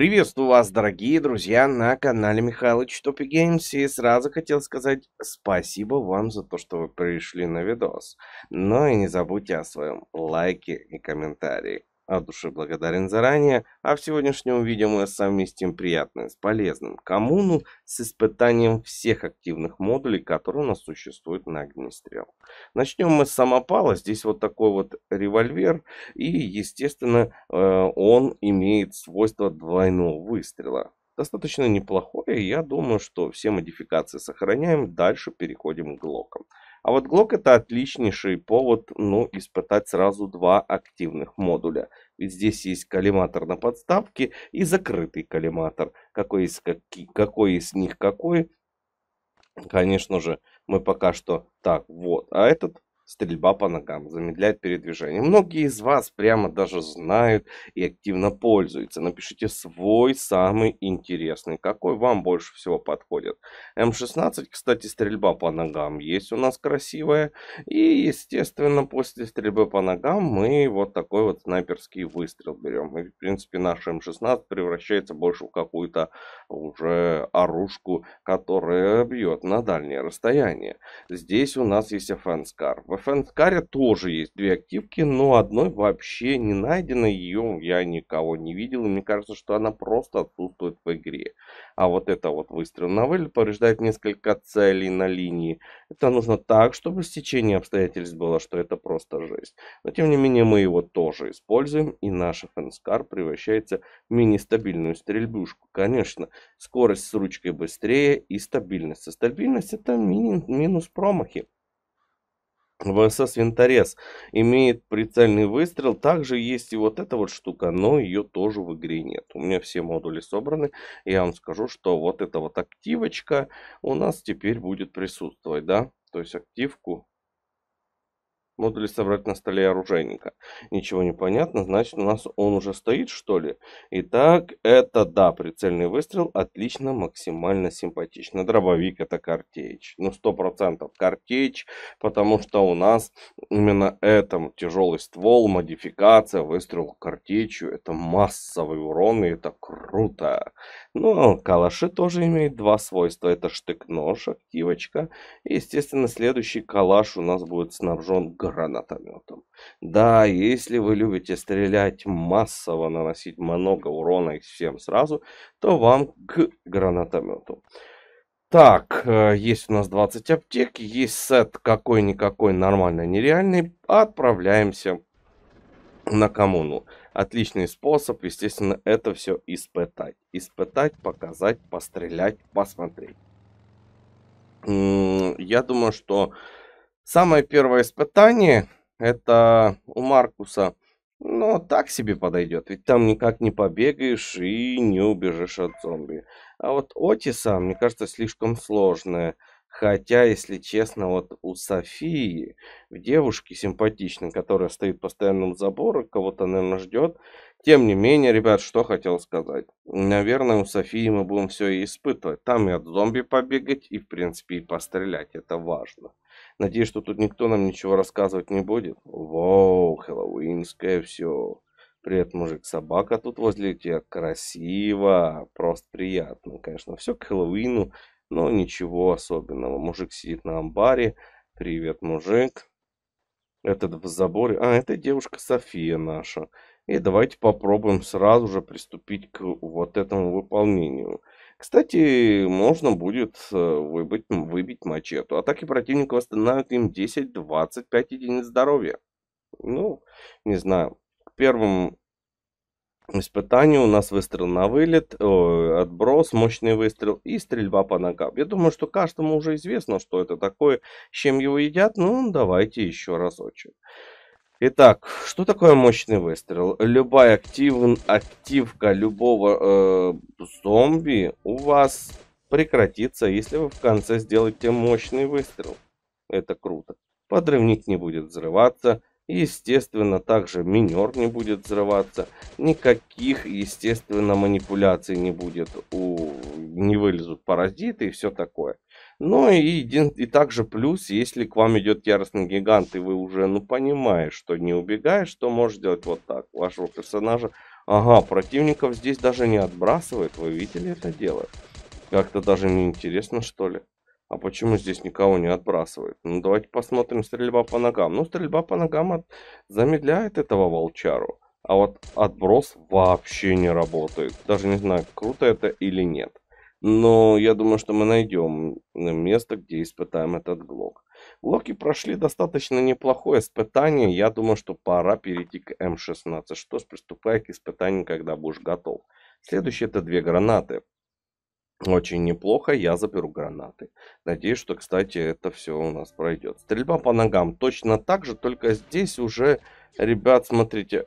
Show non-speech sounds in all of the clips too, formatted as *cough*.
Приветствую вас, дорогие друзья, на канале Михалыч Топи Геймс. И сразу хотел сказать спасибо вам за то, что вы пришли на видос. Но и не забудьте о своем лайке и комментарии. От души благодарен заранее, а в сегодняшнем видео мы совместим приятное с полезным. Коммуну с испытанием всех активных модулей, которые у нас существуют на огнестрел. Начнем мы с самопала. Здесь вот такой вот револьвер. И, естественно, э, он имеет свойство двойного выстрела достаточно неплохое. Я думаю, что все модификации сохраняем. Дальше переходим к глокам. А вот Glock это отличнейший повод, ну, испытать сразу два активных модуля. Ведь здесь есть коллиматор на подставке и закрытый коллиматор. Какой из, каки, какой из них какой, конечно же, мы пока что так, вот. А этот стрельба по ногам замедляет передвижение. Многие из вас прямо даже знают и активно пользуются. Напишите свой самый интересный, какой вам больше всего подходит. М16, кстати, стрельба по ногам есть у нас красивая. И, естественно, после стрельбы по ногам мы вот такой вот снайперский выстрел берем. И, в принципе, наш М16 превращается больше в какую-то уже оружку, которая бьет на дальнее расстояние. Здесь у нас есть Offense Car. В Фэнскаре тоже есть две активки, но одной вообще не найдено. Ее я никого не видел, и мне кажется, что она просто отсутствует в игре. А вот это вот выстрел на вылет повреждает несколько целей на линии. Это нужно так, чтобы стечение обстоятельств было, что это просто жесть. Но тем не менее мы его тоже используем, и наш Фэнскар превращается в мини-стабильную стрельбушку. Конечно, скорость с ручкой быстрее и стабильность. А стабильность это мини минус промахи. ВСС винторез имеет прицельный выстрел. Также есть и вот эта вот штука, но ее тоже в игре нет. У меня все модули собраны. я вам скажу, что вот эта вот активочка у нас теперь будет присутствовать, да. То есть активку Модули собрать на столе оружейника. Ничего не понятно, значит у нас он уже стоит, что ли? Итак, это да, прицельный выстрел, отлично, максимально симпатично. Дробовик это картечь, ну 100% картечь, потому что у нас именно этом тяжелый ствол, модификация, выстрел картечью, это массовый урон и это круто. Ну, а калаши тоже имеют два свойства, это штык-нож, активочка. И, естественно, следующий калаш у нас будет снабжен гранатометом. Да, если вы любите стрелять массово, наносить много урона их всем сразу, то вам к гранатомету. Так, э, есть у нас 20 аптек, есть сет какой-никакой нормальный, нереальный. Отправляемся на коммуну. Отличный способ, естественно, это все испытать. Испытать, показать, пострелять, посмотреть. Я думаю, что Самое первое испытание это у Маркуса. Но так себе подойдет, ведь там никак не побегаешь и не убежишь от зомби. А вот Отиса, мне кажется, слишком сложная. Хотя, если честно, вот у Софии, в девушке симпатичной, которая стоит постоянно у забора, кого-то, наверное, ждет. Тем не менее, ребят, что хотел сказать. Наверное, у Софии мы будем все и испытывать. Там и от зомби побегать, и, в принципе, и пострелять. Это важно. Надеюсь, что тут никто нам ничего рассказывать не будет. Вау, хэллоуинское все. Привет, мужик, собака тут возле тебя. Красиво, просто приятно, конечно. Все к Хэллоуину но ничего особенного. Мужик сидит на амбаре. Привет, мужик. Этот в заборе. А, это девушка София наша. И давайте попробуем сразу же приступить к вот этому выполнению. Кстати, можно будет э, выбить, выбить мачету. Атаки противника восстанавливают им 10-25 единиц здоровья. Ну, не знаю. К первым испытание у нас выстрел на вылет, э, отброс, мощный выстрел и стрельба по ногам. Я думаю, что каждому уже известно, что это такое, с чем его едят. Ну, давайте еще разочек. Итак, что такое мощный выстрел? Любая актив, активка любого э, зомби у вас прекратится, если вы в конце сделаете мощный выстрел. Это круто. Подрывник не будет взрываться, Естественно, также минер не будет взрываться. Никаких, естественно, манипуляций не будет. У... Не вылезут паразиты и все такое. Ну и, един... и также плюс, если к вам идет яростный гигант, и вы уже, ну, понимаешь, что не убегаешь, то можешь делать вот так. Вашего персонажа, ага, противников здесь даже не отбрасывает, вы видели это дело? Как-то даже неинтересно, что ли. А почему здесь никого не отбрасывает? Ну, давайте посмотрим стрельба по ногам. Ну, стрельба по ногам от... замедляет этого волчару. А вот отброс вообще не работает. Даже не знаю, круто это или нет. Но я думаю, что мы найдем место, где испытаем этот глок. Глоки прошли достаточно неплохое испытание. Я думаю, что пора перейти к М16. Что ж, приступай к испытанию, когда будешь готов. Следующее это две гранаты. Очень неплохо, я заберу гранаты. Надеюсь, что, кстати, это все у нас пройдет. Стрельба по ногам точно так же, только здесь уже, ребят, смотрите,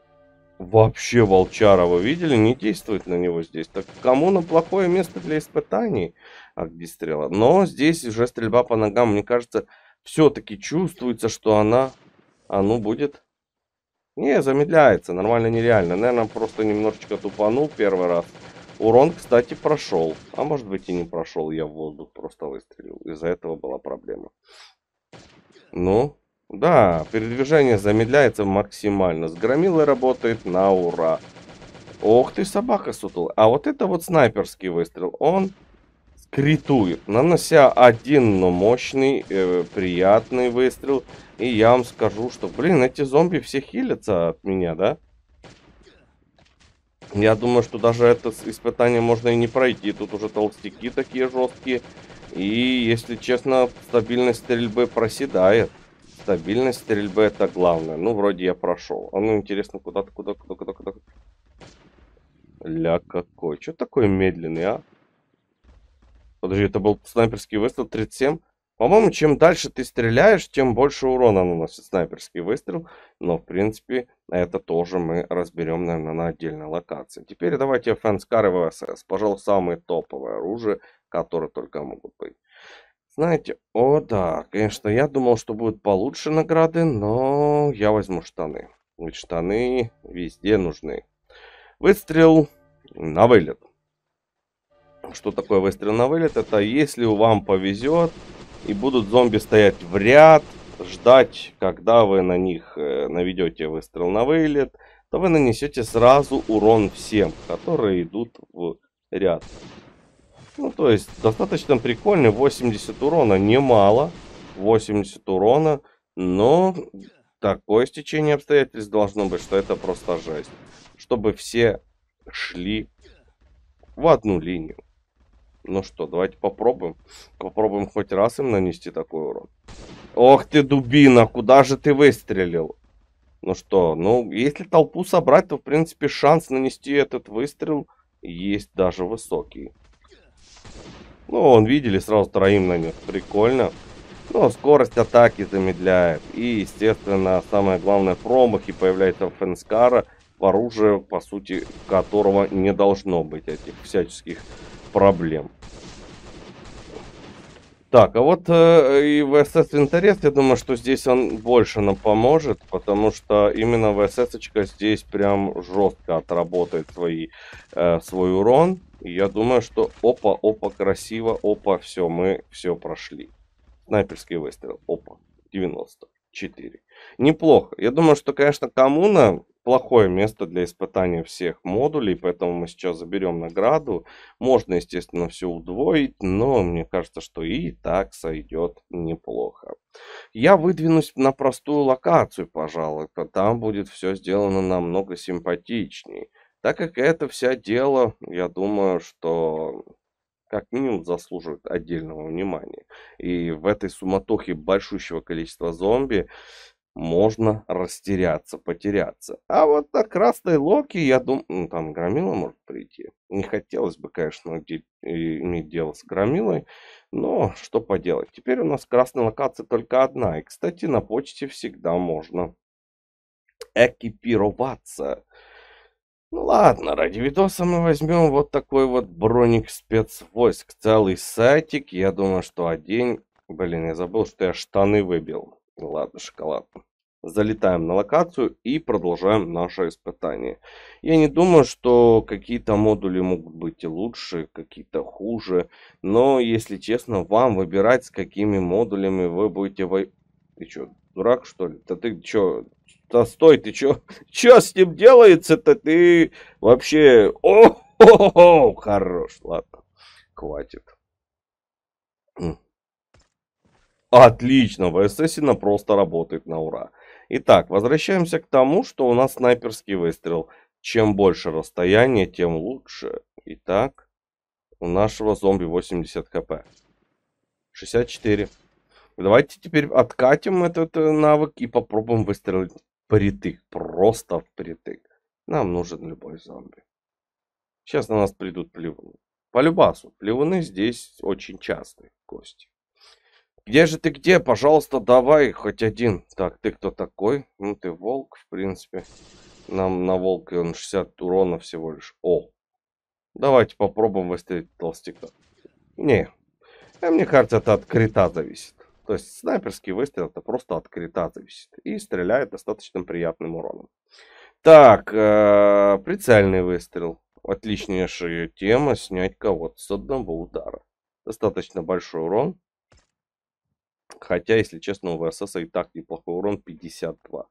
вообще волчара, вы видели, не действует на него здесь. Так кому на плохое место для испытаний огнестрела? А Но здесь уже стрельба по ногам, мне кажется, все-таки чувствуется, что она, а ну, будет... Не, замедляется, нормально нереально. Наверное, просто немножечко тупанул первый раз. Урон, кстати, прошел. А может быть и не прошел, я в воздух просто выстрелил. Из-за этого была проблема. Ну, да, передвижение замедляется максимально. С громилой работает на ура. Ох ты, собака сутула. А вот это вот снайперский выстрел, он скритует, нанося один, но мощный, э, приятный выстрел. И я вам скажу, что, блин, эти зомби все хилятся от меня, да? Да. Я думаю, что даже это испытание можно и не пройти. Тут уже толстяки такие жесткие. И, если честно, стабильность стрельбы проседает. Стабильность стрельбы это главное. Ну, вроде я прошел. А ну, интересно, куда-то, куда-то, куда-то, куда-то. Ля какой. Че такой медленный, а? Подожди, это был снайперский выстрел 37? По-моему, чем дальше ты стреляешь, тем больше урона наносит снайперский выстрел. Но, в принципе, это тоже мы разберем, наверное, на отдельной локации. Теперь давайте Фэнскар ВСС. Пожалуй, самое топовое оружие, которое только могут быть. Знаете, о да, конечно, я думал, что будут получше награды, но я возьму штаны. Ведь штаны везде нужны. Выстрел на вылет. Что такое выстрел на вылет? Это если вам повезет, и будут зомби стоять в ряд, ждать, когда вы на них э, наведете выстрел на вылет, то вы нанесете сразу урон всем, которые идут в ряд. Ну, то есть, достаточно прикольно, 80 урона, немало, 80 урона, но такое стечение обстоятельств должно быть, что это просто жесть. Чтобы все шли в одну линию. Ну что, давайте попробуем. Попробуем хоть раз им нанести такой урон. Ох ты, дубина, куда же ты выстрелил? Ну что, ну, если толпу собрать, то, в принципе, шанс нанести этот выстрел есть даже высокий. Ну, он, видели, сразу троим нанес. Прикольно. Но ну, а скорость атаки замедляет. И, естественно, самое главное, промах. И появляется Фенскара в оружие, по сути, которого не должно быть этих всяческих проблем. Так, а вот э, и VSS Винторез, я думаю, что здесь он больше нам поможет, потому что именно vss здесь прям жестко отработает свои, э, свой урон. И я думаю, что опа, опа, красиво, опа, все, мы все прошли. Снайперский выстрел, опа, 94. Неплохо. Я думаю, что, конечно, коммуна плохое место для испытания всех модулей, поэтому мы сейчас заберем награду. Можно, естественно, все удвоить, но мне кажется, что и так сойдет неплохо. Я выдвинусь на простую локацию, пожалуй, там будет все сделано намного симпатичней. Так как это все дело, я думаю, что как минимум заслуживает отдельного внимания. И в этой суматохе большущего количества зомби можно растеряться, потеряться. А вот на красной локи я думаю, ну, там громила может прийти. Не хотелось бы, конечно, иметь дело с громилой, но что поделать. Теперь у нас красная локация только одна. И, кстати, на почте всегда можно экипироваться. Ну ладно, ради видоса мы возьмем вот такой вот броник спецвойск. Целый сайтик, я думаю, что один... Блин, я забыл, что я штаны выбил. Ладно, шоколад. Залетаем на локацию и продолжаем наше испытание. Я не думаю, что какие-то модули могут быть лучше, какие-то хуже. Но, если честно, вам выбирать, с какими модулями вы будете... Во... Ты чё, дурак, что ли? Да ты чё? Да стой, ты чё? *laughs* Чё с ним делается-то? Ты вообще... о о, -о, -о, -о хорош, ладно, хватит. Отлично, в ВССина просто работает на ура. Итак, возвращаемся к тому, что у нас снайперский выстрел. Чем больше расстояние, тем лучше. Итак, у нашего зомби 80 кп. 64. Давайте теперь откатим этот э, навык и попробуем выстрелить впритык. Просто впритык. Нам нужен любой зомби. Сейчас на нас придут плевуны. По любасу. Плевуны здесь очень частые гости. Где же ты где? Пожалуйста, давай хоть один. Так, ты кто такой? Ну, ты волк, в принципе. Нам на волке он 60 урона всего лишь. О! Давайте попробуем выстрелить толстяка. Не. А мне кажется, это от крита зависит. То есть снайперский выстрел это просто от крита зависит. И стреляет достаточно приятным уроном. Так, э -э, прицельный выстрел. Отличнейшая тема снять кого-то с одного удара. Достаточно большой урон. Хотя, если честно, у ВСС и так неплохой урон 52.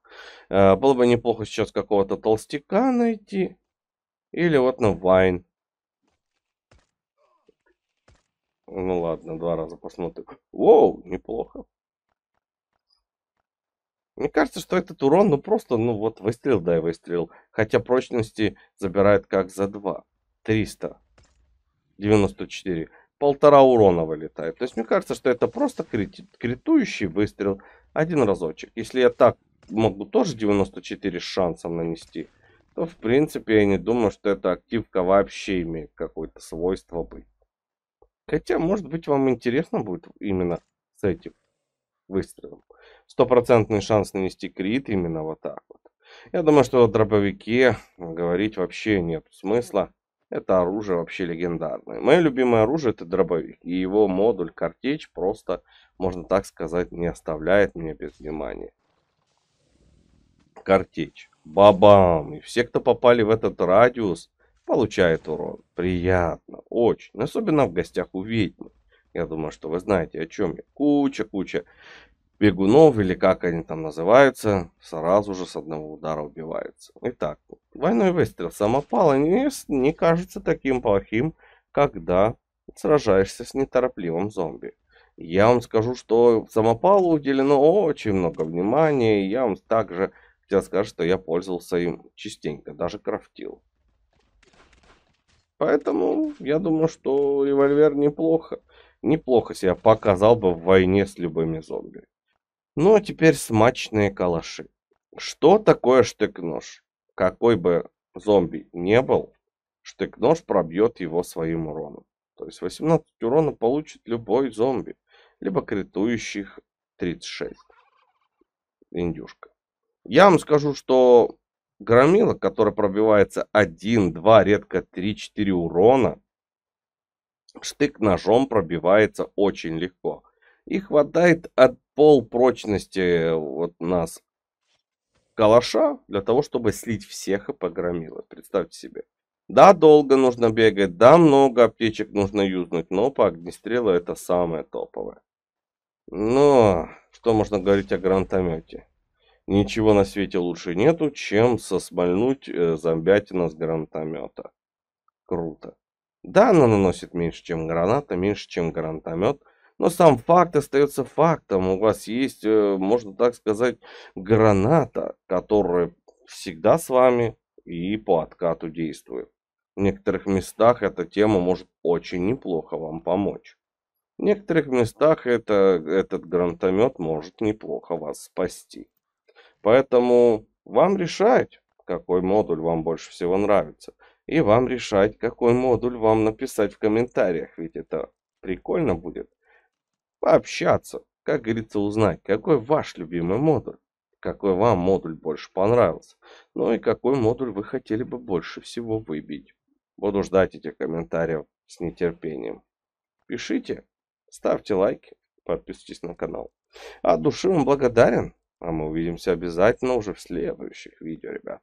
Э, было бы неплохо сейчас какого-то толстяка найти. Или вот на Вайн. Ну ладно, два раза посмотрим. Воу, неплохо. Мне кажется, что этот урон, ну просто, ну вот, выстрел, да, и выстрел. Хотя прочности забирает как за 2. 394 полтора урона вылетает. То есть мне кажется, что это просто крит, критующий выстрел один разочек. Если я так могу тоже 94 с шансом нанести, то в принципе я не думаю, что эта активка вообще имеет какое-то свойство быть. Хотя, может быть, вам интересно будет именно с этим выстрелом. Стопроцентный шанс нанести крит именно вот так вот. Я думаю, что о дробовике говорить вообще нет смысла. Это оружие вообще легендарное. Мое любимое оружие это дробовик. И его модуль «Картеч» просто, можно так сказать, не оставляет меня без внимания. Картеч, Бабам! И все, кто попали в этот радиус, получают урон. Приятно, очень. Особенно в гостях у ведьмы. Я думаю, что вы знаете, о чем я. Куча-куча бегунов, или как они там называются, сразу же с одного удара убиваются. Итак, Двойной выстрел самопала не, не кажется таким плохим, когда сражаешься с неторопливым зомби. Я вам скажу, что самопалу уделено очень много внимания, и я вам также хотел сказать, что я пользовался им частенько, даже крафтил. Поэтому я думаю, что револьвер неплохо, неплохо себя показал бы в войне с любыми зомби. Ну а теперь смачные калаши. Что такое штык-нож? какой бы зомби не был, штык-нож пробьет его своим уроном. То есть 18 урона получит любой зомби, либо критующих 36. Индюшка. Я вам скажу, что громила, который пробивается 1, 2, редко 3, 4 урона, штык ножом пробивается очень легко. И хватает от пол прочности э, вот нас калаша для того, чтобы слить всех и погромило. Представьте себе. Да, долго нужно бегать, да, много аптечек нужно юзнуть, но по огнестрелу это самое топовое. Но что можно говорить о гранатомете? Ничего на свете лучше нету, чем сосмальнуть э, зомбятина с гранатомета. Круто. Да, она наносит меньше, чем граната, меньше, чем гранатомет – но сам факт остается фактом. У вас есть, э, можно так сказать, граната, которая всегда с вами и по откату действует. В некоторых местах эта тема может очень неплохо вам помочь. В некоторых местах это, этот гранатомет может неплохо вас спасти. Поэтому вам решать, какой модуль вам больше всего нравится. И вам решать, какой модуль вам написать в комментариях, ведь это прикольно будет пообщаться, как говорится, узнать, какой ваш любимый модуль, какой вам модуль больше понравился, ну и какой модуль вы хотели бы больше всего выбить. Буду ждать этих комментариев с нетерпением. Пишите, ставьте лайки, подписывайтесь на канал. От души вам благодарен, а мы увидимся обязательно уже в следующих видео, ребят.